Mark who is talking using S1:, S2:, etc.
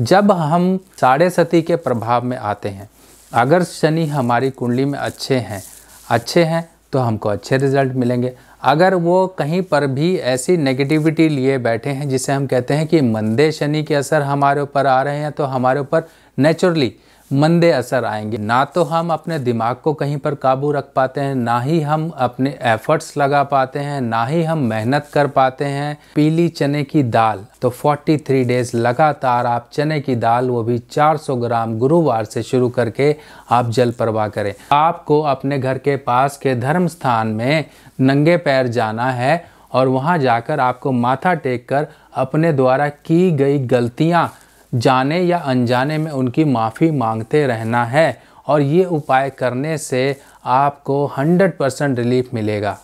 S1: जब हम साढ़े सती के प्रभाव में आते हैं अगर शनि हमारी कुंडली में अच्छे हैं अच्छे हैं तो हमको अच्छे रिजल्ट मिलेंगे अगर वो कहीं पर भी ऐसी नेगेटिविटी लिए बैठे हैं जिसे हम कहते हैं कि मंदे शनि के असर हमारे ऊपर आ रहे हैं तो हमारे ऊपर नेचुरली मंदे असर आएंगे ना तो हम अपने दिमाग को कहीं पर काबू रख पाते हैं ना ही हम अपने एफर्ट्स लगा पाते हैं ना ही हम मेहनत कर पाते हैं पीली चने की दाल तो 43 डेज लगातार आप चने की दाल वो भी 400 ग्राम गुरुवार से शुरू करके आप जल प्रवाह करें आपको अपने घर के पास के धर्म स्थान में नंगे पैर जाना है और वहाँ जाकर आपको माथा टेक कर अपने द्वारा की गई गलतियाँ जाने या अनजाने में उनकी माफ़ी मांगते रहना है और ये उपाय करने से आपको 100 परसेंट रिलीफ मिलेगा